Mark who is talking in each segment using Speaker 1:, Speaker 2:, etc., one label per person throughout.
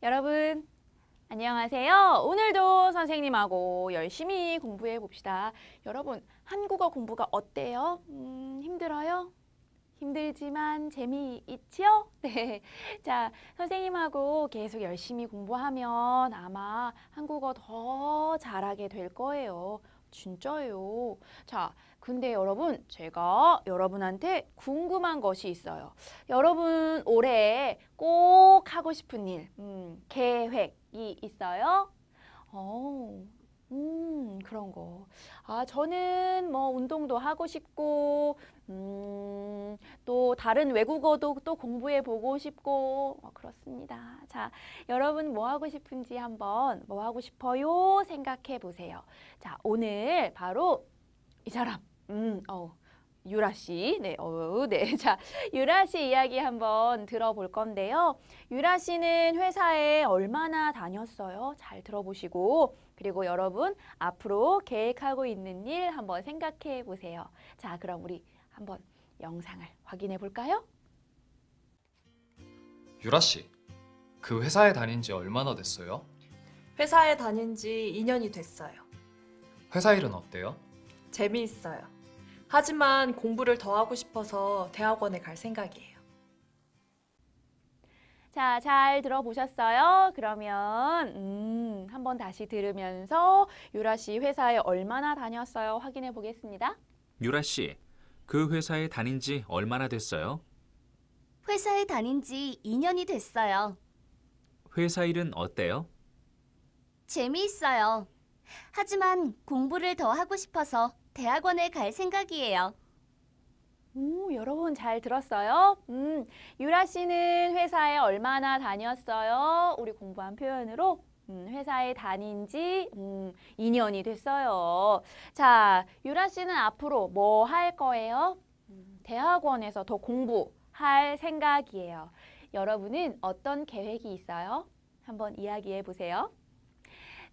Speaker 1: 여러분 안녕하세요. 오늘도 선생님하고 열심히 공부해 봅시다. 여러분 한국어 공부가 어때요? 음, 힘들어요? 힘들지만 재미있지요? 네. 자, 선생님하고 계속 열심히 공부하면 아마 한국어 더 잘하게 될 거예요. 진짜요. 자, 근데 여러분 제가 여러분한테 궁금한 것이 있어요. 여러분 올해 꼭 하고 싶은 일, 음, 계획이 있어요? 어, 음, 그런 거. 아, 저는 뭐 운동도 하고 싶고, 음, 또 다른 외국어도 또 공부해 보고 싶고, 뭐 그렇습니다. 자, 여러분 뭐 하고 싶은지 한번 뭐 하고 싶어요? 생각해 보세요. 자, 오늘 바로 이 사람. 음, 어. 유라 씨, 네, 어, 네. 자, 유라 씨 이야기 한번 들어볼 건데요. 유라 씨는 회사에 얼마나 다녔어요? 잘 들어보시고, 그리고 여러분, 앞으로 계획하고 있는 일 한번 생각해 보세요. 자, 그럼 우리 한번 영상을 확인해 볼까요? 유라 씨, 그 회사에 다닌 지 얼마나 됐어요? 회사에 다닌 지 2년이 됐어요. 회사 일은 어때요? 재미있어요. 하지만 공부를 더 하고 싶어서 대학원에 갈 생각이에요. 자, 잘 들어보셨어요? 그러면 음, 한번 다시 들으면서 유라 씨 회사에 얼마나 다녔어요? 확인해 보겠습니다. 유라 씨, 그 회사에 다닌 지 얼마나 됐어요? 회사에 다닌 지 2년이 됐어요. 회사 일은 어때요? 재미있어요. 하지만 공부를 더 하고 싶어서 대학원에 갈 생각이에요. 오, 여러분 잘 들었어요? 음, 유라 씨는 회사에 얼마나 다녔어요? 우리 공부한 표현으로 음, 회사에 다닌 지 음, 2년이 됐어요. 자, 유라 씨는 앞으로 뭐 할 거예요? 음, 대학원에서 더 공부할 생각이에요. 여러분은 어떤 계획이 있어요? 한번 이야기해 보세요.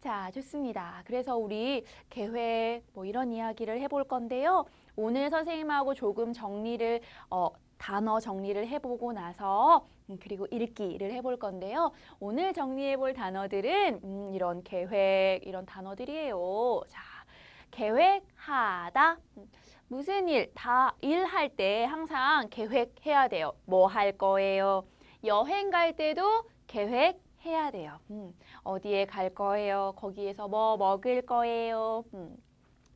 Speaker 1: 자, 좋습니다. 그래서 우리 계획 뭐 이런 이야기를 해볼 건데요. 오늘 선생님하고 조금 정리를 어, 단어 정리를 해보고 나서 음, 그리고 읽기를 해볼 건데요. 오늘 정리해볼 단어들은 음, 이런 계획 이런 단어들이에요. 자, 계획하다. 무슨 일, 다 일할 때 항상 계획해야 돼요. 뭐 할 거예요? 여행 갈 때도 계획 해야 돼요. 음, 어디에 갈 거예요? 거기에서 뭐 먹을 거예요? 음,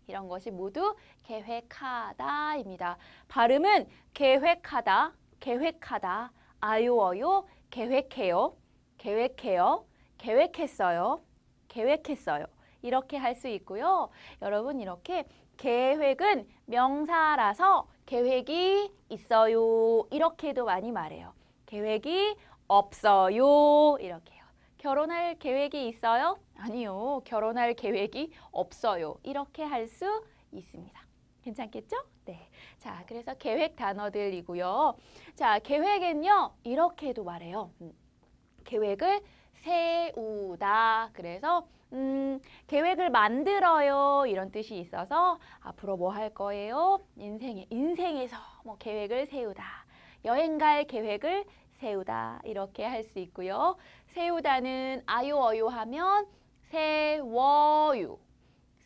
Speaker 1: 이런 것이 모두 계획하다입니다. 발음은 계획하다, 계획하다, 아요어요, 계획해요, 계획해요, 계획했어요, 계획했어요. 이렇게 할 수 있고요. 여러분 이렇게 계획은 명사라서 계획이 있어요. 이렇게도 많이 말해요. 계획이 없어요. 이렇게. 결혼할 계획이 있어요? 아니요. 결혼할 계획이 없어요. 이렇게 할 수 있습니다. 괜찮겠죠? 네. 자, 그래서 계획 단어들이고요. 자, 계획은요. 이렇게도 말해요. 음, 계획을 세우다. 그래서 음, 계획을 만들어요. 이런 뜻이 있어서 앞으로 뭐 할 거예요? 인생에 인생에서 뭐 계획을 세우다. 여행 갈 계획을 세우다 이렇게 할 수 있고요. 세우다는 아요어요 하면 세워요,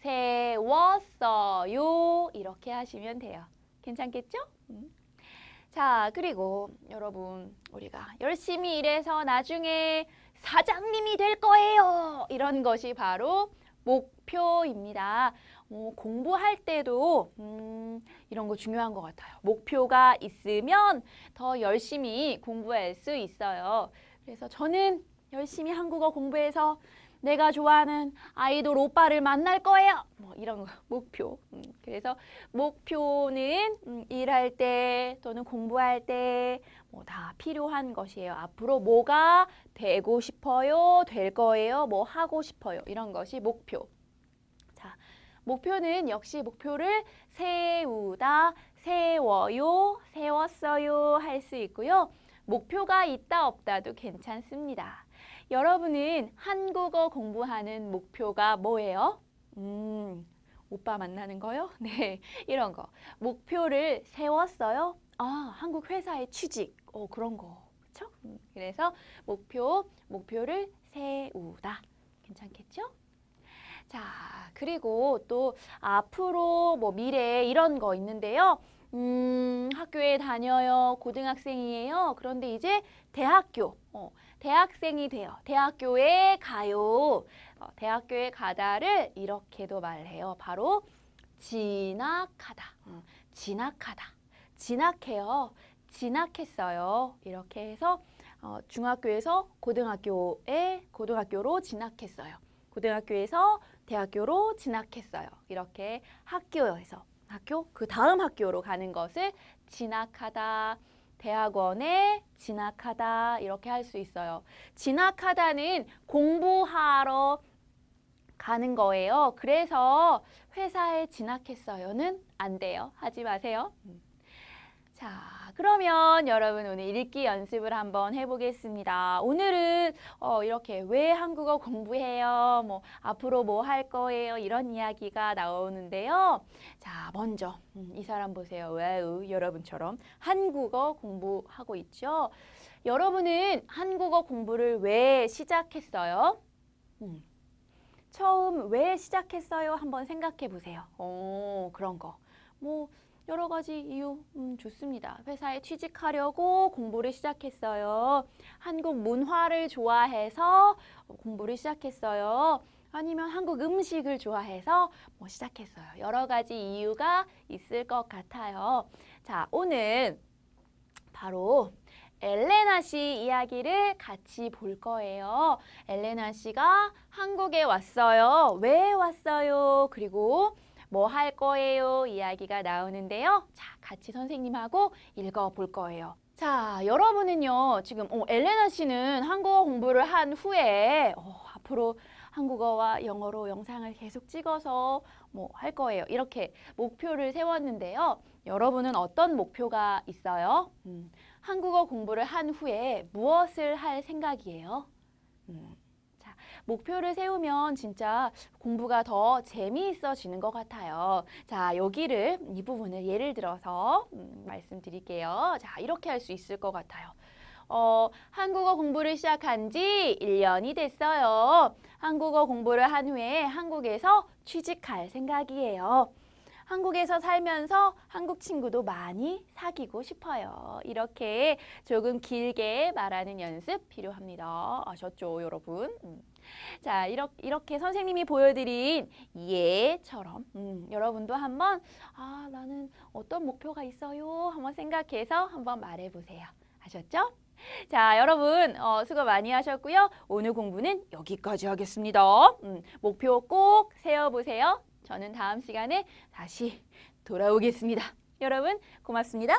Speaker 1: 세웠어요 이렇게 하시면 돼요. 괜찮겠죠? 음. 자, 그리고 여러분 우리가 열심히 일해서 나중에 사장님이 될 거예요. 이런 것이 바로 목표입니다. 어, 공부할 때도 음, 이런 거 중요한 것 같아요. 목표가 있으면 더 열심히 공부할 수 있어요. 그래서 저는 열심히 한국어 공부해서 내가 좋아하는 아이돌 오빠를 만날 거예요. 뭐 이런 거, 목표. 음, 그래서 목표는 음, 일할 때 또는 공부할 때 뭐 다 필요한 것이에요. 앞으로 뭐가 되고 싶어요, 될 거예요, 뭐 하고 싶어요. 이런 것이 목표. 목표는 역시 목표를 세우다, 세워요, 세웠어요 할 수 있고요. 목표가 있다 없다도 괜찮습니다. 여러분은 한국어 공부하는 목표가 뭐예요? 음, 오빠 만나는 거요? 네, 이런 거. 목표를 세웠어요? 아, 한국 회사에 취직. 어, 그런 거. 그렇죠? 그래서 목표, 목표를 세우다. 괜찮겠죠? 자, 그리고 또 앞으로 뭐 미래 이런 거 있는데요. 음, 학교에 다녀요. 고등학생이에요. 그런데 이제 대학교, 어, 대학생이 돼요. 대학교에 가요. 어, 대학교에 가다를 이렇게도 말해요. 바로 진학하다. 음, 진학하다. 진학해요. 진학했어요. 이렇게 해서 어, 중학교에서 고등학교에 고등학교로 진학했어요. 고등학교에서 대학교로 진학했어요. 이렇게 학교에서 학교 그 다음 학교로 가는 것을 진학하다 대학원에 진학하다 이렇게 할 수 있어요. 진학하다는 공부하러 가는 거예요. 그래서 회사에 진학했어요는 안 돼요. 하지 마세요. 음. 자, 그러면 여러분 오늘 읽기 연습을 한번 해보겠습니다. 오늘은 어, 이렇게 왜 한국어 공부해요? 뭐 앞으로 뭐 할 거예요? 이런 이야기가 나오는데요. 자, 먼저 음, 이 사람 보세요. 와우, 여러분처럼 한국어 공부하고 있죠? 여러분은 한국어 공부를 왜 시작했어요? 음, 처음 왜 시작했어요? 한번 생각해 보세요. 오, 그런 거. 뭐 여러 가지 이유 음, 좋습니다. 회사에 취직하려고 공부를 시작했어요. 한국 문화를 좋아해서 공부를 시작했어요. 아니면 한국 음식을 좋아해서 뭐 시작했어요. 여러 가지 이유가 있을 것 같아요. 자, 오늘 바로 엘레나 씨 이야기를 같이 볼 거예요. 엘레나 씨가 한국에 왔어요. 왜 왔어요? 그리고 뭐할 거예요? 이야기가 나오는데요. 자, 같이 선생님하고 읽어볼 거예요. 자, 여러분은요. 지금 어, 엘레나 씨는 한국어 공부를 한 후에 어, 앞으로 한국어와 영어로 영상을 계속 찍어서 뭐 할 거예요. 이렇게 목표를 세웠는데요. 여러분은 어떤 목표가 있어요? 음, 한국어 공부를 한 후에 무엇을 할 생각이에요? 음. 목표를 세우면 진짜 공부가 더 재미있어지는 것 같아요. 자, 여기를 이 부분을 예를 들어서 음, 말씀드릴게요. 자, 이렇게 할 수 있을 것 같아요. 어, 한국어 공부를 시작한 지 1년이 됐어요. 한국어 공부를 한 후에 한국에서 취직할 생각이에요. 한국에서 살면서 한국 친구도 많이 사귀고 싶어요. 이렇게 조금 길게 말하는 연습 필요합니다. 아셨죠, 여러분? 음. 자, 이렇게, 이렇게 선생님이 보여드린 예처럼 음, 여러분도 한번 아, 나는 어떤 목표가 있어요? 한번 생각해서 한번 말해보세요. 아셨죠? 자, 여러분 어, 수고 많이 하셨고요. 오늘 공부는 여기까지 하겠습니다. 음, 목표 꼭 세워보세요. 저는 다음 시간에 다시 돌아오겠습니다. 여러분 고맙습니다.